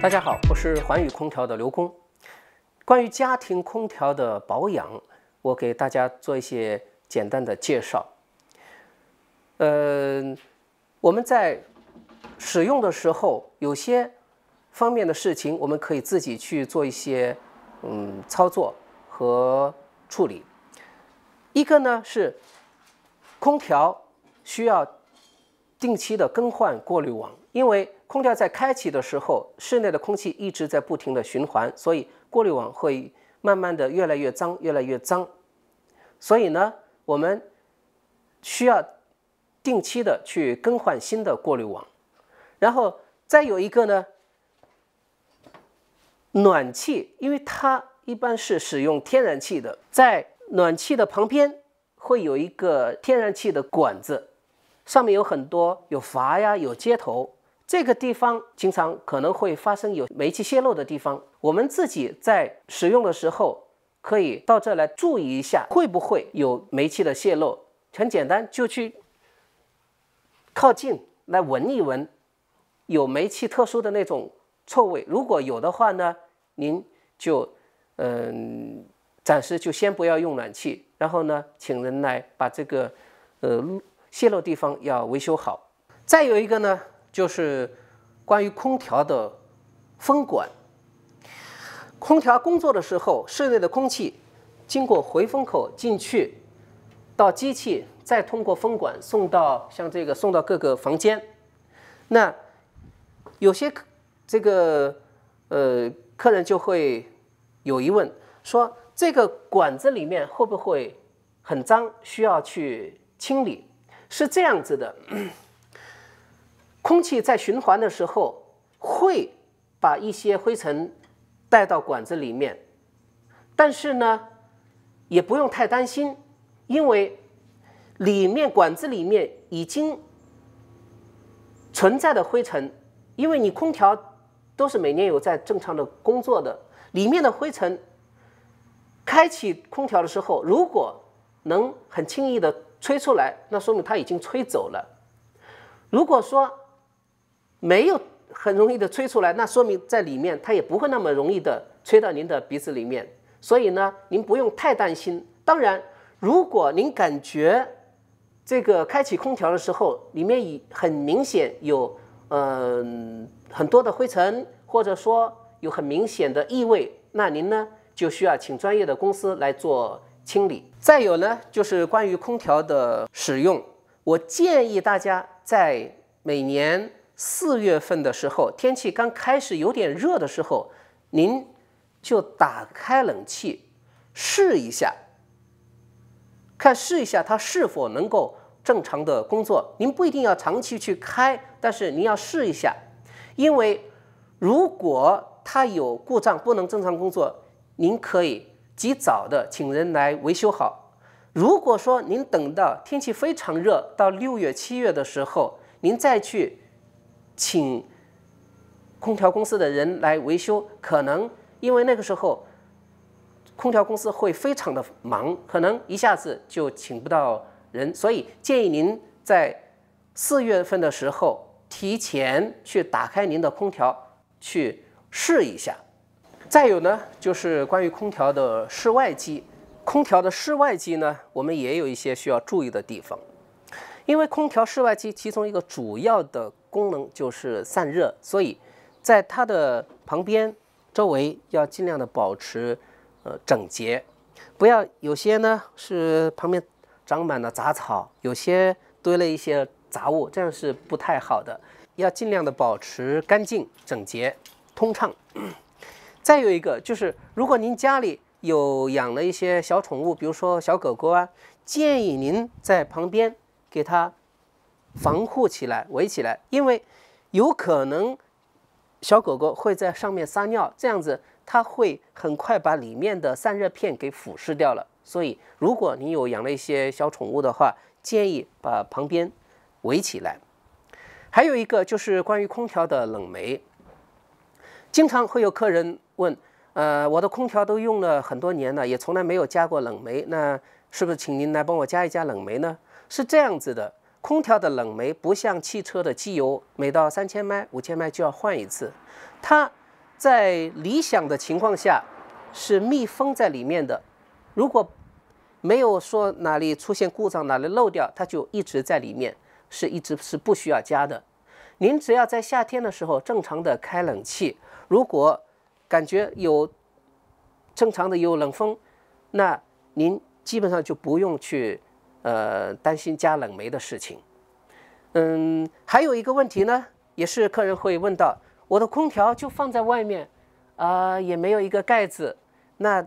大家好，我是环宇空调的刘工。关于家庭空调的保养，我给大家做一些简单的介绍。呃，我们在使用的时候，有些方面的事情，我们可以自己去做一些嗯操作。和处理，一个呢是空调需要定期的更换过滤网，因为空调在开启的时候，室内的空气一直在不停的循环，所以过滤网会慢慢的越来越脏，越来越脏。所以呢，我们需要定期的去更换新的过滤网。然后再有一个呢，暖气，因为它。一般是使用天然气的，在暖气的旁边会有一个天然气的管子，上面有很多有阀呀、有接头，这个地方经常可能会发生有煤气泄漏的地方。我们自己在使用的时候，可以到这来注意一下，会不会有煤气的泄漏。很简单，就去靠近来闻一闻，有煤气特殊的那种臭味。如果有的话呢，您就。嗯，暂时就先不要用暖气，然后呢，请人来把这个，呃，泄漏地方要维修好。再有一个呢，就是关于空调的风管。空调工作的时候，室内的空气经过回风口进去，到机器，再通过风管送到像这个送到各个房间。那有些这个呃客人就会。有疑问说这个管子里面会不会很脏，需要去清理？是这样子的，空气在循环的时候会把一些灰尘带到管子里面，但是呢也不用太担心，因为里面管子里面已经存在的灰尘，因为你空调都是每年有在正常的工作的。里面的灰尘，开启空调的时候，如果能很轻易的吹出来，那说明它已经吹走了。如果说没有很容易的吹出来，那说明在里面它也不会那么容易的吹到您的鼻子里面。所以呢，您不用太担心。当然，如果您感觉这个开启空调的时候，里面已很明显有嗯很多的灰尘，或者说。有很明显的异味，那您呢就需要请专业的公司来做清理。再有呢，就是关于空调的使用，我建议大家在每年四月份的时候，天气刚开始有点热的时候，您就打开冷气试一下，看试一下它是否能够正常的工作。您不一定要长期去开，但是您要试一下，因为如果它有故障不能正常工作，您可以及早的请人来维修好。如果说您等到天气非常热，到六月七月的时候，您再去请空调公司的人来维修，可能因为那个时候空调公司会非常的忙，可能一下子就请不到人，所以建议您在四月份的时候提前去打开您的空调去。试一下，再有呢，就是关于空调的室外机。空调的室外机呢，我们也有一些需要注意的地方，因为空调室外机其中一个主要的功能就是散热，所以在它的旁边周围要尽量的保持呃整洁，不要有些呢是旁边长满了杂草，有些堆了一些杂物，这样是不太好的，要尽量的保持干净整洁。通畅。再有一个就是，如果您家里有养了一些小宠物，比如说小狗狗啊，建议您在旁边给它防护起来、围起来，因为有可能小狗狗会在上面撒尿，这样子它会很快把里面的散热片给腐蚀掉了。所以，如果您有养了一些小宠物的话，建议把旁边围起来。还有一个就是关于空调的冷媒。经常会有客人问，呃，我的空调都用了很多年了，也从来没有加过冷媒，那是不是请您来帮我加一加冷媒呢？是这样子的，空调的冷媒不像汽车的机油，每到三千迈、五千迈就要换一次。它在理想的情况下是密封在里面的，如果没有说哪里出现故障、哪里漏掉，它就一直在里面，是一直是不需要加的。您只要在夏天的时候正常的开冷气。如果感觉有正常的有冷风，那您基本上就不用去呃担心加冷媒的事情。嗯，还有一个问题呢，也是客人会问到：我的空调就放在外面啊，也没有一个盖子，那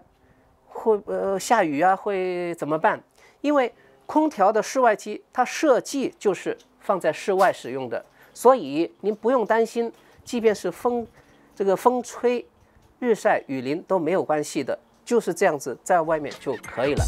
会呃下雨啊会怎么办？因为空调的室外机它设计就是放在室外使用的，所以您不用担心，即便是风。这个风吹、日晒、雨淋都没有关系的，就是这样子在外面就可以了。